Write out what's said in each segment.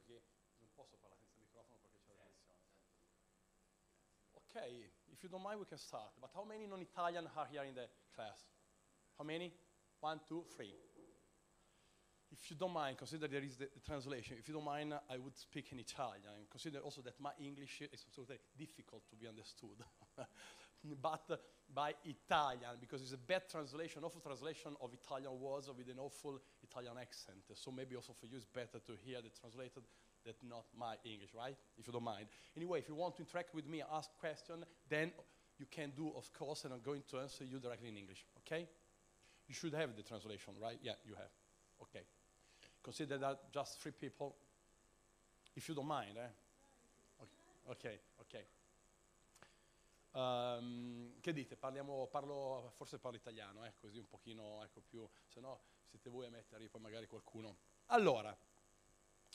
che non posso parlare senza microfono perché c'è la tensione. Okay, if you don't mind, we can start. But how many non-Italian are here in the class? How many? One, two, three. If you don't mind, consider there is the, the translation. If you don't mind, I would speak in Italian. And consider also that my English is absolutely difficult to be understood. but uh, by Italian, because it's a bad translation, awful translation of Italian words with an awful Italian accent, so maybe also for you it's better to hear the translated than not my English, right? If you don't mind. Anyway, if you want to interact with me, ask question, then you can do, of course, and I'm going to answer you directly in English, okay? You should have the translation, right? Yeah, you have. Okay. Consider that just three people. If you don't mind, eh? Okay, okay. okay. Um, che dite? Parliamo, parlo, forse parlo italiano, eh, così un pochino ecco, più, se no siete voi a metterli, poi magari qualcuno. Allora,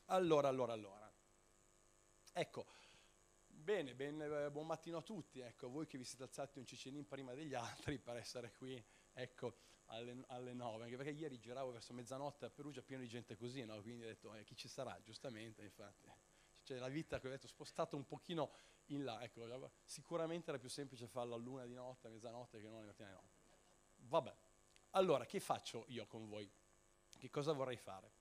allora, allora, allora. Ecco, bene, ben, buon mattino a tutti, ecco, voi che vi siete alzati un cicinin prima degli altri per essere qui, ecco, alle, alle 9, anche perché ieri giravo verso mezzanotte a Perugia pieno di gente così, no? quindi ho detto eh, chi ci sarà, giustamente, infatti. Cioè la vita che ho detto spostato un pochino in là. Ecco, sicuramente era più semplice farlo a luna di notte, a mezzanotte, che non alle di notte. Vabbè, allora che faccio io con voi? Che cosa vorrei fare?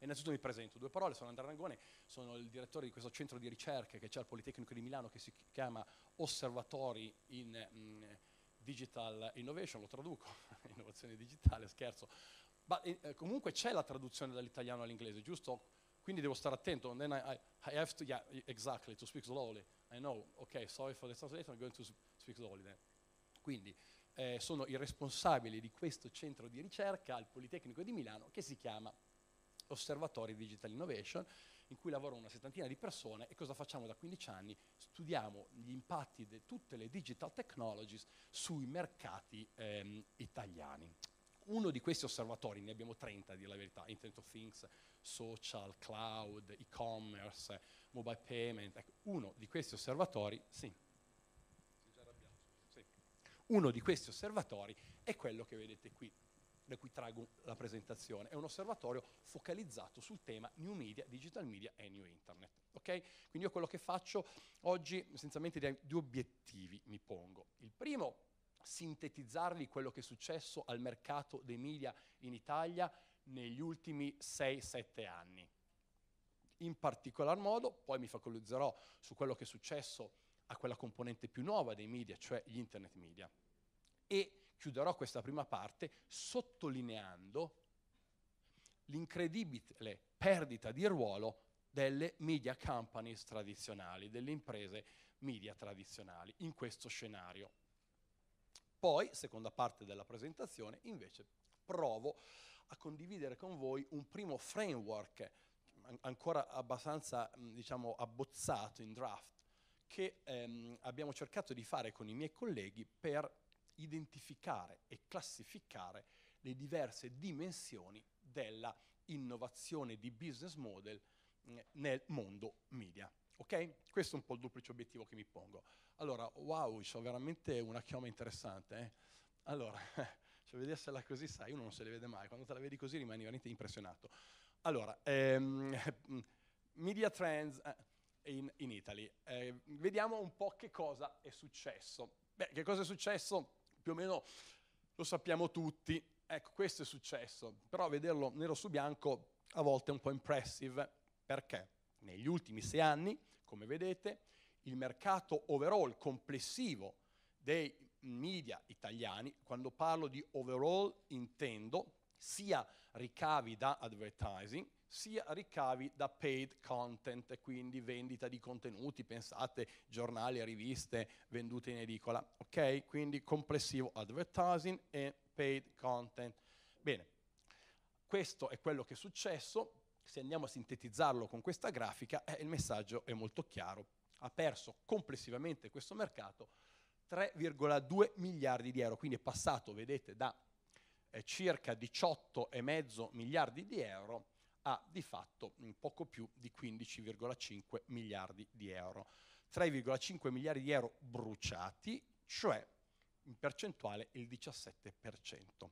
Innanzitutto mi presento, due parole, sono Andrea Rangone, sono il direttore di questo centro di ricerca che c'è al Politecnico di Milano che si chiama Osservatori in mh, mm, Digital Innovation, lo traduco, innovazione digitale, scherzo, ma eh, comunque c'è la traduzione dall'italiano all'inglese, giusto? Quindi devo stare attento. And then I, I, I have to, yeah, exactly, to speak slowly. I know, ok, sorry for the translation, I'm going to speak slowly then. Quindi eh, sono il responsabile di questo centro di ricerca al Politecnico di Milano che si chiama Osservatorio Digital Innovation, in cui lavorano una settantina di persone e cosa facciamo da 15 anni? Studiamo gli impatti di tutte le digital technologies sui mercati ehm, italiani. Uno di questi osservatori, ne abbiamo 30 a dire la verità, Internet of Things, social, cloud, e-commerce, mobile payment. Ecco, uno di questi osservatori, sì, uno di questi osservatori è quello che vedete qui, da cui trago la presentazione. È un osservatorio focalizzato sul tema new media, digital media e new internet. Okay? Quindi io quello che faccio oggi essenzialmente due obiettivi mi pongo. Il primo, sintetizzarvi quello che è successo al mercato dei media in Italia negli ultimi 6-7 anni. In particolar modo, poi mi focalizzerò su quello che è successo a quella componente più nuova dei media, cioè gli internet media. E chiuderò questa prima parte sottolineando l'incredibile perdita di ruolo delle media companies tradizionali, delle imprese media tradizionali in questo scenario. Poi, seconda parte della presentazione, invece provo a a condividere con voi un primo framework ancora abbastanza mm, diciamo, abbozzato in draft che ehm, abbiamo cercato di fare con i miei colleghi per identificare e classificare le diverse dimensioni della innovazione di business model mm, nel mondo media. Ok? Questo è un po' il duplice obiettivo che mi pongo. Allora, wow, ho veramente una chioma interessante. Eh? Allora, cioè vedersela così, sai, uno non se le vede mai, quando te la vedi così rimani veramente impressionato. Allora, ehm, media trends eh, in, in Italy, eh, vediamo un po' che cosa è successo. Beh, che cosa è successo? Più o meno lo sappiamo tutti, ecco, questo è successo, però vederlo nero su bianco a volte è un po' impressive, perché negli ultimi sei anni, come vedete, il mercato overall complessivo dei media italiani, quando parlo di overall intendo sia ricavi da advertising, sia ricavi da paid content, quindi vendita di contenuti, pensate giornali e riviste vendute in edicola, ok? Quindi complessivo advertising e paid content. Bene, questo è quello che è successo, se andiamo a sintetizzarlo con questa grafica, eh, il messaggio è molto chiaro, ha perso complessivamente questo mercato 3,2 miliardi di euro, quindi è passato, vedete, da eh, circa 18,5 miliardi di euro a di fatto poco più di 15,5 miliardi di euro. 3,5 miliardi di euro bruciati, cioè in percentuale il 17%.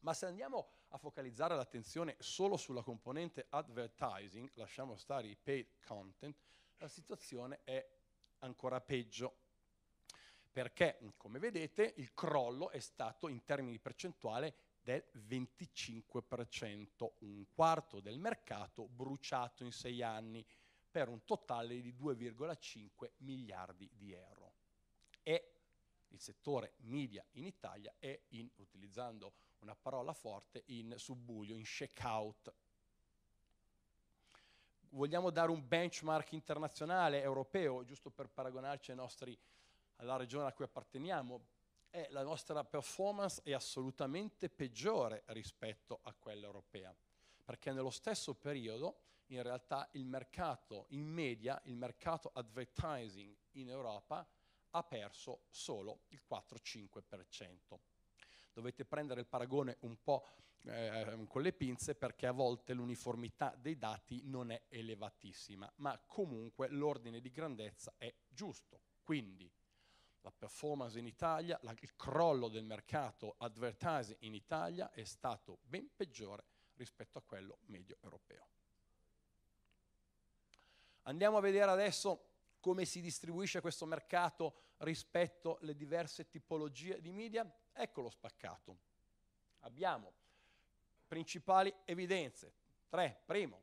Ma se andiamo a focalizzare l'attenzione solo sulla componente advertising, lasciamo stare i paid content, la situazione è ancora peggio perché come vedete il crollo è stato in termini di percentuale del 25%, un quarto del mercato bruciato in sei anni per un totale di 2,5 miliardi di euro. E il settore media in Italia è in, utilizzando una parola forte, in subbuglio, in shakeout. Vogliamo dare un benchmark internazionale, europeo, giusto per paragonarci ai nostri alla regione a cui apparteniamo, è la nostra performance è assolutamente peggiore rispetto a quella europea, perché nello stesso periodo in realtà il mercato, in media, il mercato advertising in Europa ha perso solo il 4-5%. Dovete prendere il paragone un po' eh, con le pinze perché a volte l'uniformità dei dati non è elevatissima, ma comunque l'ordine di grandezza è giusto. Quindi la performance in Italia, la, il crollo del mercato advertising in Italia è stato ben peggiore rispetto a quello medio europeo. Andiamo a vedere adesso come si distribuisce questo mercato rispetto alle diverse tipologie di media. Ecco lo spaccato. Abbiamo principali evidenze. Tre, primo,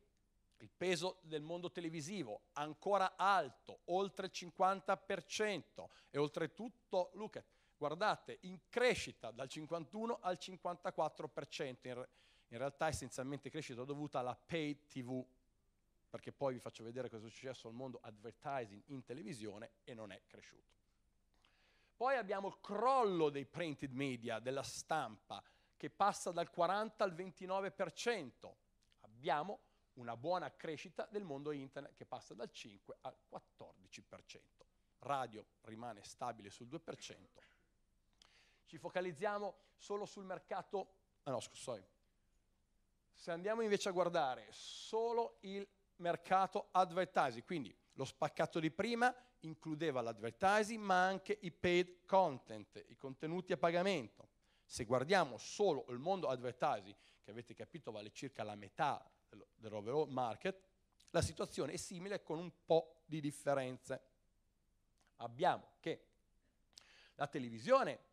il peso del mondo televisivo ancora alto, oltre il 50%, e oltretutto, look, guardate, in crescita dal 51 al 54%, in, in realtà essenzialmente crescita dovuta alla pay TV, perché poi vi faccio vedere cosa è successo al mondo advertising in televisione e non è cresciuto. Poi abbiamo il crollo dei printed media, della stampa, che passa dal 40 al 29%. Abbiamo una buona crescita del mondo internet che passa dal 5 al 14%. Radio rimane stabile sul 2%. Ci focalizziamo solo sul mercato, ah no scusate, se andiamo invece a guardare solo il mercato advertising, quindi lo spaccato di prima includeva l'advertising ma anche i paid content, i contenuti a pagamento. Se guardiamo solo il mondo advertising, che avete capito vale circa la metà dell'overall market, la situazione è simile con un po' di differenze. Abbiamo che la televisione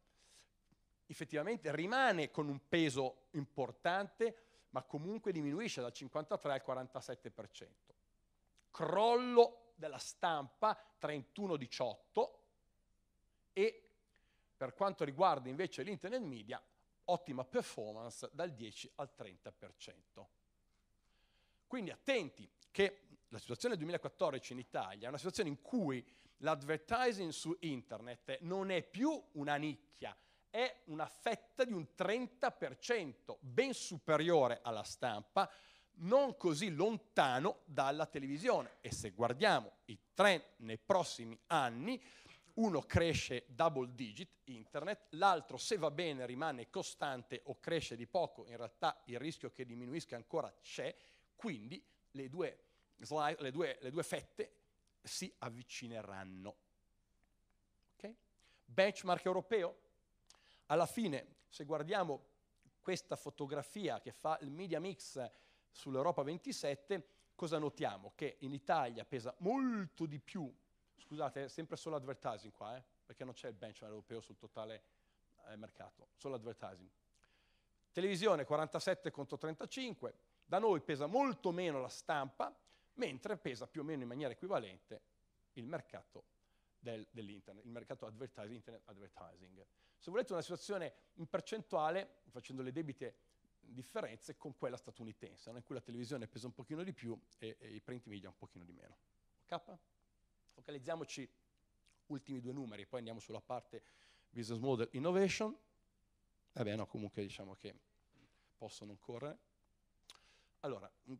effettivamente rimane con un peso importante, ma comunque diminuisce dal 53 al 47%. Crollo della stampa 31-18 e per quanto riguarda invece l'internet media, ottima performance dal 10 al 30%. Quindi attenti che la situazione del 2014 in Italia è una situazione in cui l'advertising su internet non è più una nicchia, è una fetta di un 30% ben superiore alla stampa, non così lontano dalla televisione. E se guardiamo i trend nei prossimi anni, uno cresce double digit internet, l'altro se va bene rimane costante o cresce di poco, in realtà il rischio che diminuisca ancora c'è, quindi le due, slide, le due, le due fette si avvicineranno. Okay? Benchmark europeo? Alla fine, se guardiamo questa fotografia che fa il media mix sull'Europa 27, cosa notiamo? Che in Italia pesa molto di più, scusate, è sempre solo advertising qua, eh? perché non c'è il benchmark europeo sul totale eh, mercato, solo advertising. Televisione 47 contro 35, da noi pesa molto meno la stampa, mentre pesa più o meno in maniera equivalente il mercato del, dell'internet, il mercato advertising, internet advertising. Se volete una situazione in percentuale, facendo le debite differenze con quella statunitense, in cui la televisione pesa un pochino di più e, e i print media un pochino di meno. K? Focalizziamoci ultimi due numeri, poi andiamo sulla parte business model innovation. Vabbè, no, comunque diciamo che possono correre. Allora, mm,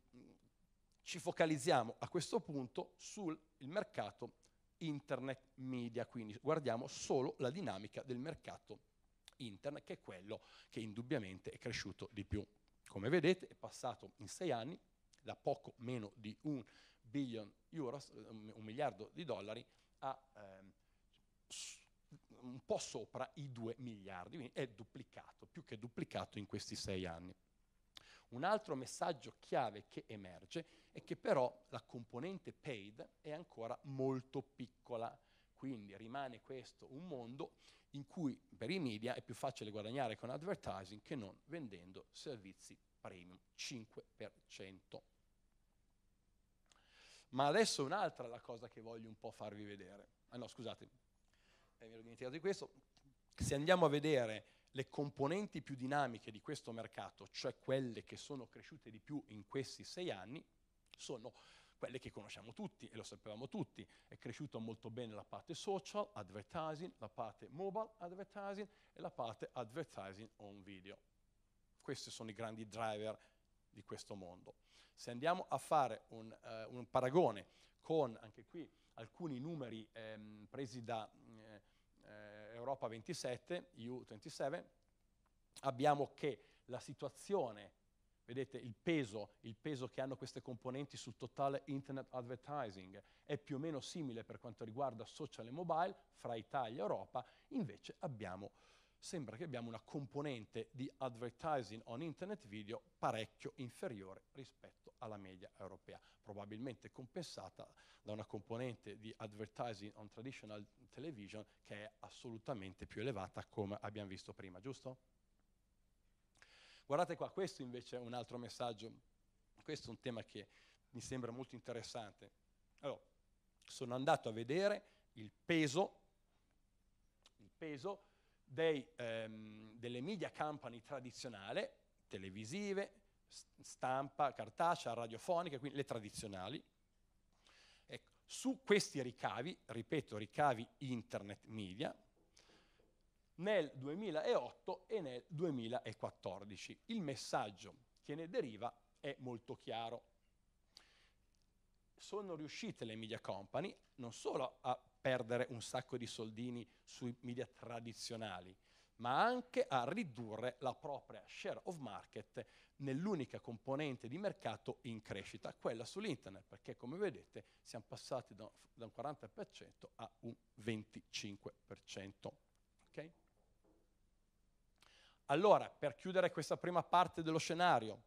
ci focalizziamo a questo punto sul mercato internet media, quindi guardiamo solo la dinamica del mercato internet, che è quello che indubbiamente è cresciuto di più. Come vedete è passato in sei anni da poco meno di un billion euro, un miliardo di dollari, a ehm, un po' sopra i due miliardi, quindi è duplicato, più che duplicato in questi sei anni. Un altro messaggio chiave che emerge è che però la componente paid è ancora molto piccola, quindi rimane questo un mondo in cui per i media è più facile guadagnare con advertising che non vendendo servizi premium, 5%. Ma adesso un'altra la cosa che voglio un po' farvi vedere. Ah no, scusate, eh, mi ero dimenticato di questo. Se andiamo a vedere le componenti più dinamiche di questo mercato, cioè quelle che sono cresciute di più in questi sei anni, sono quelle che conosciamo tutti e lo sapevamo tutti. È cresciuta molto bene la parte social advertising, la parte mobile advertising e la parte advertising on video. Questi sono i grandi driver di questo mondo. Se andiamo a fare un, eh, un paragone con, anche qui, alcuni numeri ehm, presi da Europa 27, EU 27, abbiamo che la situazione, vedete il peso, il peso che hanno queste componenti sul totale internet advertising è più o meno simile per quanto riguarda social e mobile fra Italia e Europa, invece abbiamo sembra che abbiamo una componente di advertising on internet video parecchio inferiore rispetto alla media europea, probabilmente compensata da una componente di advertising on traditional television che è assolutamente più elevata come abbiamo visto prima, giusto? Guardate qua, questo invece è un altro messaggio, questo è un tema che mi sembra molto interessante. Allora, sono andato a vedere il peso, il peso dei, ehm, delle media company tradizionali, televisive, stampa, cartacea, radiofonica, quindi le tradizionali. Ecco, su questi ricavi, ripeto, ricavi internet media, nel 2008 e nel 2014. Il messaggio che ne deriva è molto chiaro sono riuscite le media company non solo a perdere un sacco di soldini sui media tradizionali, ma anche a ridurre la propria share of market nell'unica componente di mercato in crescita, quella sull'internet, perché come vedete siamo passati da, un 40% a un 25%. Okay? Allora, per chiudere questa prima parte dello scenario,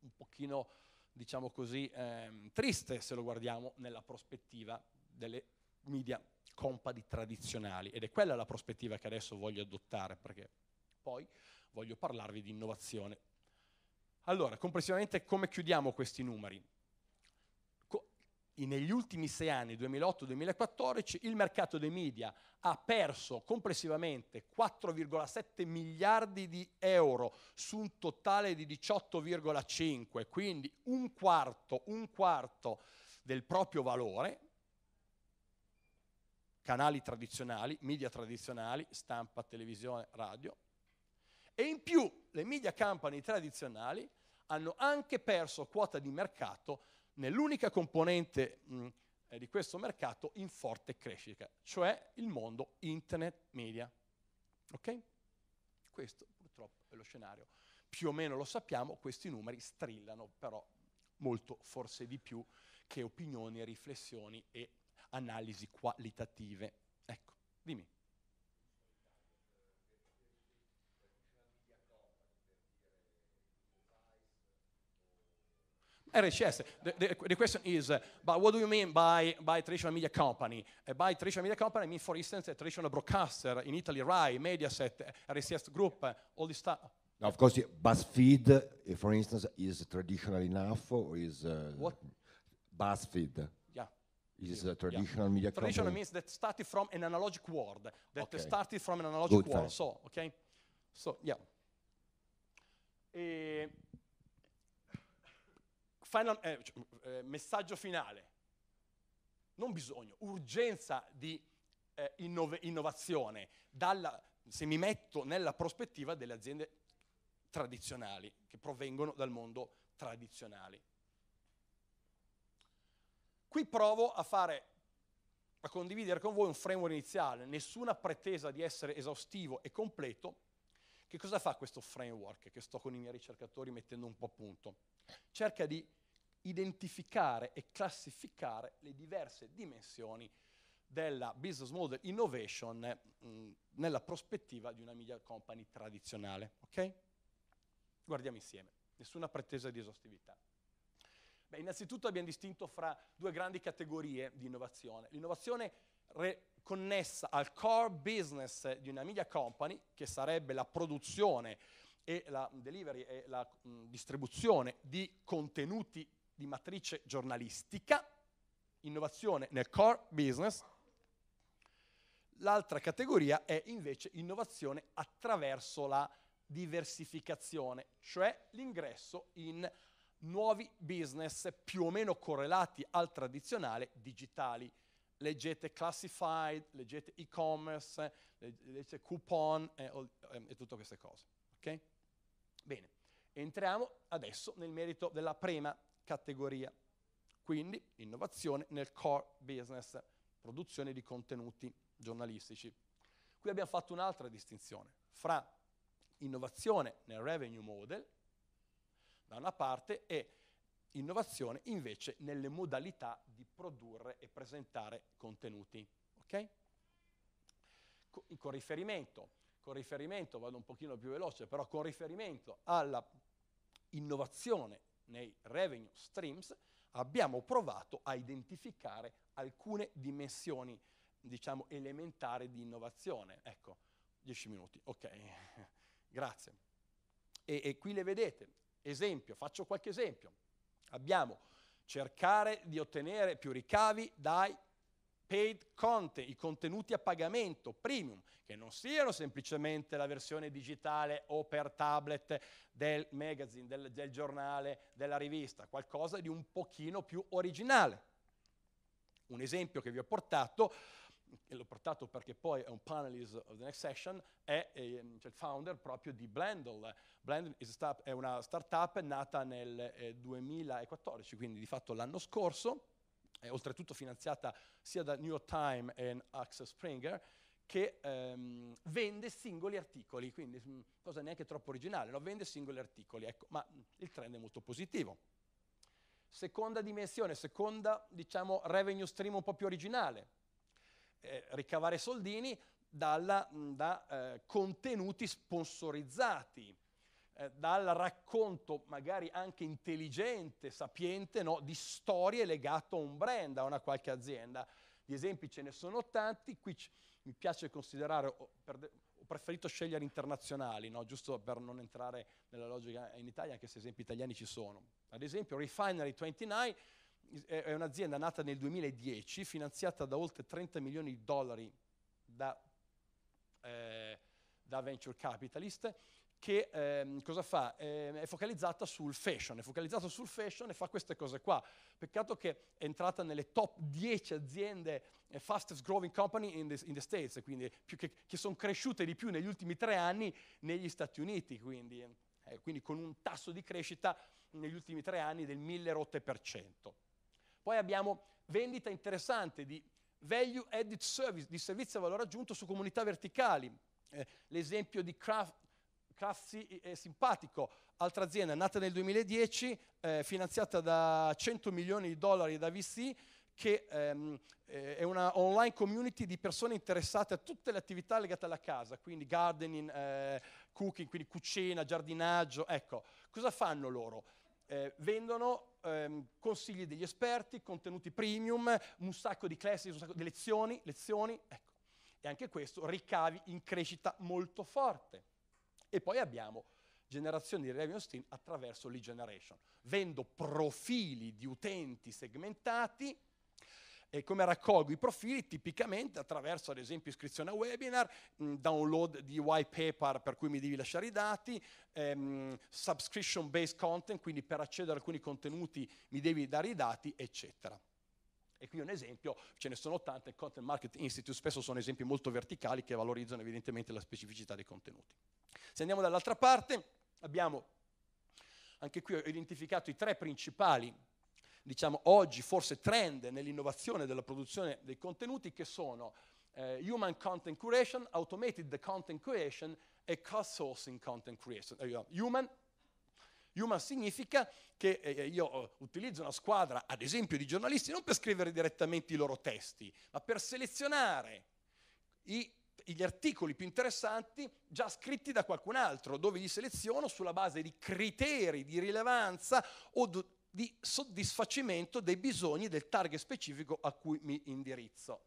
un pochino diciamo così, ehm, triste se lo guardiamo nella prospettiva delle media company tradizionali ed è quella la prospettiva che adesso voglio adottare perché poi voglio parlarvi di innovazione. Allora, complessivamente come chiudiamo questi numeri? negli ultimi sei anni, 2008-2014, il mercato dei media ha perso complessivamente 4,7 miliardi di euro su un totale di 18,5, quindi un quarto, un quarto del proprio valore, canali tradizionali, media tradizionali, stampa, televisione, radio, e in più le media company tradizionali hanno anche perso quota di mercato nell'unica componente mh, eh, di questo mercato in forte crescita, cioè il mondo internet media. Okay? Questo purtroppo è lo scenario. Più o meno lo sappiamo, questi numeri strillano però molto, forse di più, che opinioni, riflessioni e analisi qualitative. Ecco, dimmi. RHS. The, the, the question is, uh, but what do you mean by, by traditional media company? Uh, by traditional media company, I mean, for instance, a traditional broadcaster in Italy, Rai, Mediaset, RCS Group, uh, all this stuff. Now, of course, BuzzFeed, uh, for instance, is traditional enough or is... Uh, what? BuzzFeed is a traditional yeah. media traditional company. means that started from an analogic world that okay. started from an analogic Good world fact. so okay so yeah uh, final, eh, cioè, eh, messaggio finale, non bisogno, urgenza di eh, innov- innovazione, dalla, se mi metto nella prospettiva delle aziende tradizionali, che provengono dal mondo tradizionale. Qui provo a fare a condividere con voi un framework iniziale, nessuna pretesa di essere esaustivo e completo, che cosa fa questo framework che sto con i miei ricercatori mettendo un po' a punto? Cerca di identificare e classificare le diverse dimensioni della business model innovation mh, mm, nella prospettiva di una media company tradizionale. Okay? Guardiamo insieme, nessuna pretesa di esaustività. Beh, innanzitutto abbiamo distinto fra due grandi categorie di innovazione. L'innovazione re- connessa al core business di una media company, che sarebbe la produzione e la delivery e la mh, mm, distribuzione di contenuti di matrice giornalistica, innovazione nel core business. L'altra categoria è invece innovazione attraverso la diversificazione, cioè l'ingresso in nuovi business più o meno correlati al tradizionale digitali leggete classified, leggete e-commerce, leggete coupon e, ehm, e tutte queste cose. Okay? Bene, entriamo adesso nel merito della prima categoria, quindi innovazione nel core business, produzione di contenuti giornalistici. Qui abbiamo fatto un'altra distinzione fra innovazione nel revenue model, da una parte, e innovazione invece nelle modalità di produrre e presentare contenuti. Okay? Con, riferimento, con riferimento, vado un pochino più veloce, però con riferimento alla innovazione nei revenue streams, abbiamo provato a identificare alcune dimensioni, diciamo, elementari di innovazione. Ecco, 10 minuti, ok, grazie. E, e qui le vedete, esempio, faccio qualche esempio. Abbiamo cercare di ottenere più ricavi dai paid content, i contenuti a pagamento premium, che non siano semplicemente la versione digitale o per tablet del magazine, del, del giornale, della rivista, qualcosa di un pochino più originale. Un esempio che vi ho portato e l'ho portato perché poi è un panelist of the next session, è, ehm, è cioè il founder proprio di Blendle. Blendle è una startup nata nel 2014, eh, quindi di fatto l'anno scorso, è oltretutto finanziata sia da New York Times e Axel Springer, che ehm, vende singoli articoli, quindi mm, cosa neanche troppo originale, no? vende singoli articoli, ecco, ma mm, il trend è molto positivo. Seconda dimensione, seconda diciamo, revenue stream un po' più originale, eh, ricavare soldini dalla, mm, da eh, contenuti sponsorizzati, eh, dal racconto magari anche intelligente, sapiente, no, di storie legate a un brand, a una qualche azienda. Gli esempi ce ne sono tanti, qui c- mi piace considerare, ho, per- ho preferito scegliere internazionali, no, giusto per non entrare nella logica in Italia, anche se esempi italiani ci sono. Ad esempio Refinery 29 è un'azienda nata nel 2010, finanziata da oltre 30 milioni di dollari da, eh, da venture capitalist, che ehm, cosa fa? Eh, è focalizzata sul fashion, è focalizzata sul fashion e fa queste cose qua. Peccato che è entrata nelle top 10 aziende eh, fastest growing company in the, in the States, quindi che, che sono cresciute di più negli ultimi tre anni negli Stati Uniti, quindi, eh, quindi con un tasso di crescita negli ultimi tre anni del 1000 per cento. Poi abbiamo vendita interessante di value added service, di servizio a valore aggiunto su comunità verticali. Eh, l'esempio di Craft, Craftsy è eh, simpatico, altra azienda nata nel 2010, eh, finanziata da 100 milioni di dollari da VC, che ehm, eh, è una online community di persone interessate a tutte le attività legate alla casa, quindi gardening, eh, cooking, quindi cucina, giardinaggio, ecco, cosa fanno loro? Eh, vendono ehm, consigli degli esperti, contenuti premium, un sacco di classi, un sacco di lezioni, lezioni, ecco. E anche questo ricavi in crescita molto forte. E poi abbiamo generazioni di revenue stream attraverso lead generation. Vendo profili di utenti segmentati e come raccolgo i profili? Tipicamente attraverso, ad esempio, iscrizione a webinar, mm, download di white paper per cui mi devi lasciare i dati, ehm, subscription based content, quindi per accedere a alcuni contenuti mi devi dare i dati, eccetera. E qui un esempio, ce ne sono tante, il Content Market Institute spesso sono esempi molto verticali che valorizzano evidentemente la specificità dei contenuti. Se andiamo dall'altra parte, abbiamo anche qui ho identificato i tre principali diciamo, oggi forse trend nell'innovazione della produzione dei contenuti che sono eh, Human Content Creation, Automated Content Creation e Cost Sourcing Content Creation. Eh, human, human significa che eh, eh io eh, utilizzo una squadra, ad esempio, di giornalisti non per scrivere direttamente i loro testi, ma per selezionare i gli articoli più interessanti già scritti da qualcun altro, dove li seleziono sulla base di criteri di rilevanza o, do, di soddisfacimento dei bisogni del target specifico a cui mi indirizzo.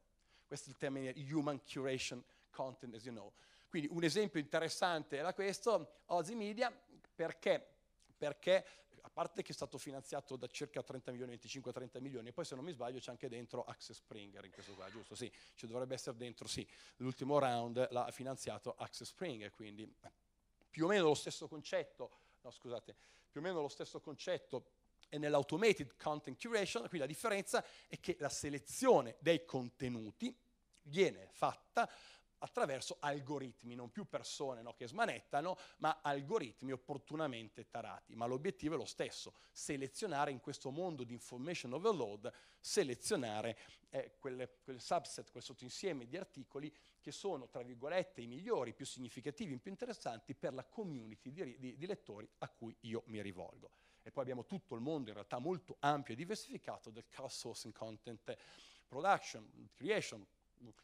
Questo è il termine human curation content, as you know. Quindi un esempio interessante era questo, Ozzy Media, perché? Perché a parte che è stato finanziato da circa 30 milioni, 25-30 milioni, e poi se non mi sbaglio c'è anche dentro Axe Springer in questo qua, giusto? Sì, ci dovrebbe essere dentro, sì, l'ultimo round l'ha finanziato Axe Springer, quindi più o meno lo stesso concetto, no scusate, più o meno lo stesso concetto e nell'automated content curation, qui la differenza è che la selezione dei contenuti viene fatta attraverso algoritmi, non più persone no, che smanettano, ma algoritmi opportunamente tarati. Ma l'obiettivo è lo stesso, selezionare in questo mondo di information overload, selezionare eh, quelle, quel subset, quel sottoinsieme di articoli che sono, tra virgolette, i migliori, i più significativi, i più interessanti per la community di, di, di lettori a cui io mi rivolgo e poi abbiamo tutto il mondo in realtà molto ampio e diversificato del crowdsourcing content production, creation,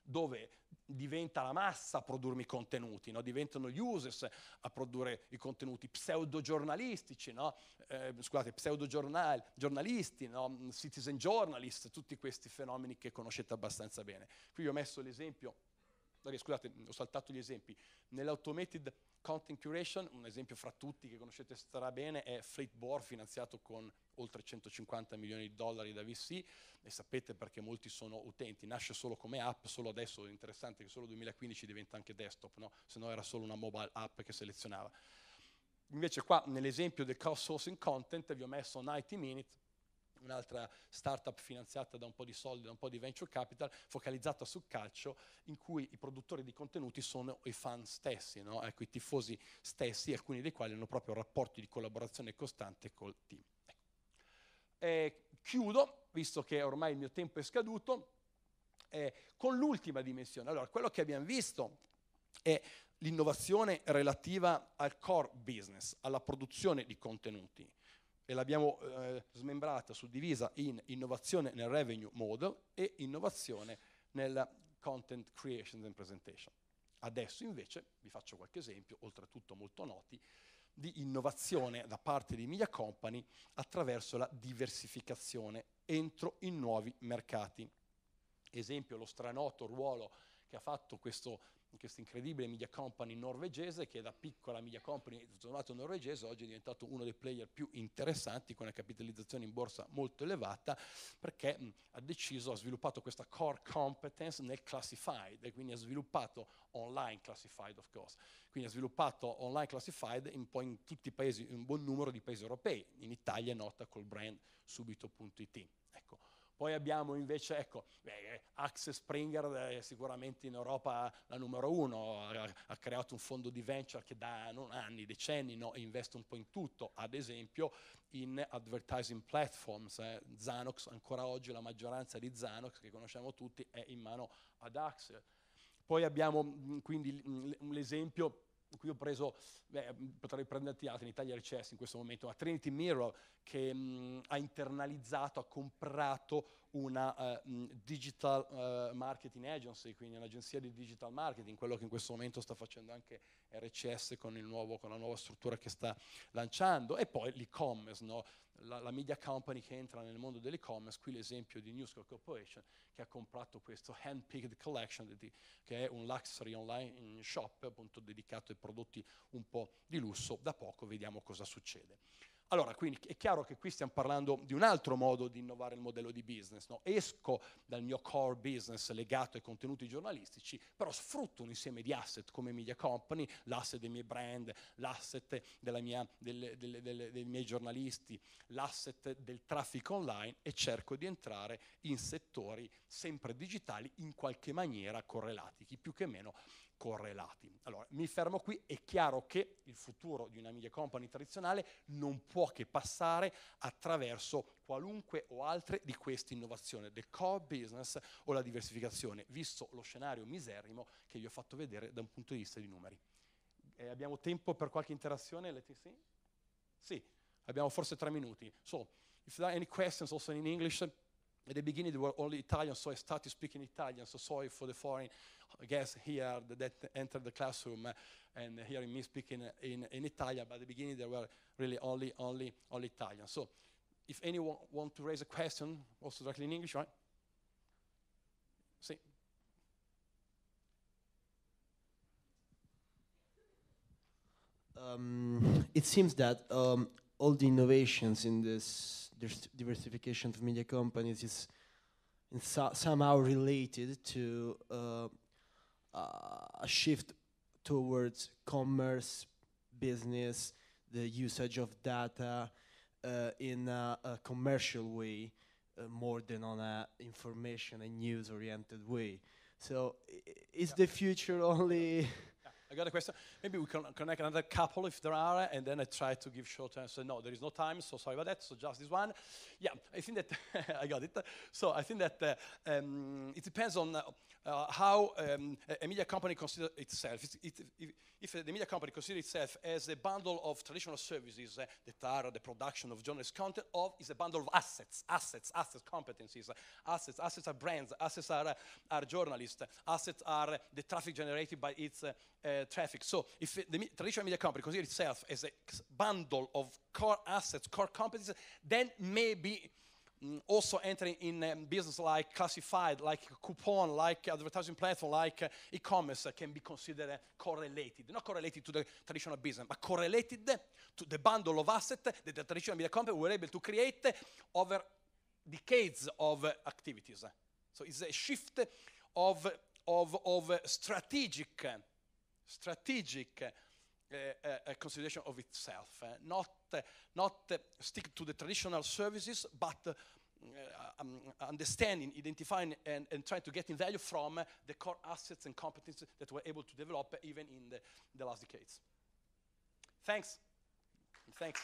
dove diventa la massa a produrmi i contenuti, no? diventano gli users a produrre i contenuti pseudogiornalistici, no? eh, scusate, pseudogiornalisti, no? citizen journalist, tutti questi fenomeni che conoscete abbastanza bene. Qui vi ho messo l'esempio scusate, ho saltato gli esempi, nell'automated content curation, un esempio fra tutti che conoscete bene, è Fleetboard finanziato con oltre 150 milioni di dollari da VC e sapete perché molti sono utenti, nasce solo come app, solo adesso è interessante che solo 2015 diventa anche desktop, no? se no era solo una mobile app che selezionava. Invece qua nell'esempio del crowdsourcing content vi ho messo 90 minute un'altra startup finanziata da un po' di soldi, da un po' di venture capital, focalizzata sul calcio, in cui i produttori di contenuti sono i fan stessi, no? ecco, i tifosi stessi, alcuni dei quali hanno proprio rapporti di collaborazione costante col team. Ecco. E eh, chiudo, visto che ormai il mio tempo è scaduto, eh, con l'ultima dimensione. Allora, quello che abbiamo visto è l'innovazione relativa al core business, alla produzione di contenuti e l'abbiamo eh, smembrata, suddivisa in innovazione nel revenue model e innovazione nella content creation and presentation. Adesso invece vi faccio qualche esempio, oltretutto molto noti, di innovazione da parte di Media Company attraverso la diversificazione entro i nuovi mercati. Esempio lo stranoto ruolo che ha fatto questo in questa incredibile media company norvegese che da piccola media company tornato norvegese oggi è diventato uno dei player più interessanti con una capitalizzazione in borsa molto elevata perché mh, ha deciso, ha sviluppato questa core competence nel classified e quindi ha sviluppato online classified of course, quindi ha sviluppato online classified in, poi in tutti i paesi, in un buon numero di paesi europei, in Italia è nota col brand subito.it. Poi abbiamo invece, ecco, eh, Axe Springer è eh, sicuramente in Europa la numero uno, ha, ha, creato un fondo di venture che da non anni, decenni no, investe un po' in tutto, ad esempio in advertising platforms, eh, Zanox, ancora oggi la maggioranza di Zanox che conosciamo tutti è in mano ad Axe. Poi abbiamo mh, mm, quindi l'esempio Qui ho preso, beh, potrei prenderti altri, in Italia Recess in questo momento, a Trinity Mirror che mh, ha internalizzato, ha comprato una uh, digital uh, marketing agency, quindi un'agenzia di digital marketing, quello che in questo momento sta facendo anche RCS con, nuovo, con la nuova struttura che sta lanciando, e poi l'e-commerce, no? la, la, media company che entra nel mondo dell'e-commerce, qui l'esempio di News Corporation che ha comprato questo handpicked collection, che è un luxury online shop appunto dedicato ai prodotti un po' di lusso, da poco vediamo cosa succede. Allora, quindi è chiaro che qui stiamo parlando di un altro modo di innovare il modello di business. No? Esco dal mio core business legato ai contenuti giornalistici, però sfrutto un insieme di asset come media company, l'asset dei miei brand, l'asset mia, delle, delle, delle, dei miei giornalisti, l'asset del traffico online e cerco di entrare in settori sempre digitali in qualche maniera correlati, chi più che meno correlati. Allora, mi fermo qui, è chiaro che il futuro di una media company tradizionale non può che passare attraverso qualunque o altre di queste innovazioni, del core business o la diversificazione, visto lo scenario miserrimo che vi ho fatto vedere da un punto di vista di numeri. Eh, abbiamo tempo per qualche interazione, LTC? Sì, abbiamo forse tre minuti. So, if there are any questions also in English, At the beginning, there were only Italians, so I started speaking Italian. So sorry for the foreign guests here that entered the classroom uh, and hearing me speaking in, in Italian. But at the beginning, there were really only, only, only Italians. So if anyone want to raise a question, also directly in English, right? See? Um, it seems that um, all the innovations in this diversification of media companies is so somehow related to uh, uh, a shift towards commerce, business, the usage of data uh, in a, a, commercial way uh, more than on a information and news oriented way. So is yeah. the future only I got a question. Maybe we can connect another couple if there are, and then I try to give short answer. No, there is no time, so sorry about that. So just this one. Yeah, I think that I got it. So I think that uh, um, it depends on uh, uh how um, a media company considers itself. It, if, if the media company considers itself as a bundle of traditional services uh, that are the production of journalist content, or is a bundle of assets, assets, assets, competencies, assets, assets are brands, assets are, uh, are journalists, assets are the traffic generated by its traffic. So if it, the traditional media company considers itself as a bundle of core assets, core competencies, then maybe mm, also entering in um, business like classified, like coupon, like advertising platform, like uh, e-commerce uh, can be considered uh, correlated, not correlated to the traditional business, but correlated to the bundle of assets that the traditional media company were able to create over decades of uh, activities. So it's a shift of, of, of uh, strategic uh, strategic eh, eh, eh, consideration of itself, not, not stick to the traditional services, but um, understanding, identifying, and, and, trying to get in value from the core assets and competencies that we're able to develop even in the, the last decades. Thanks. Thanks.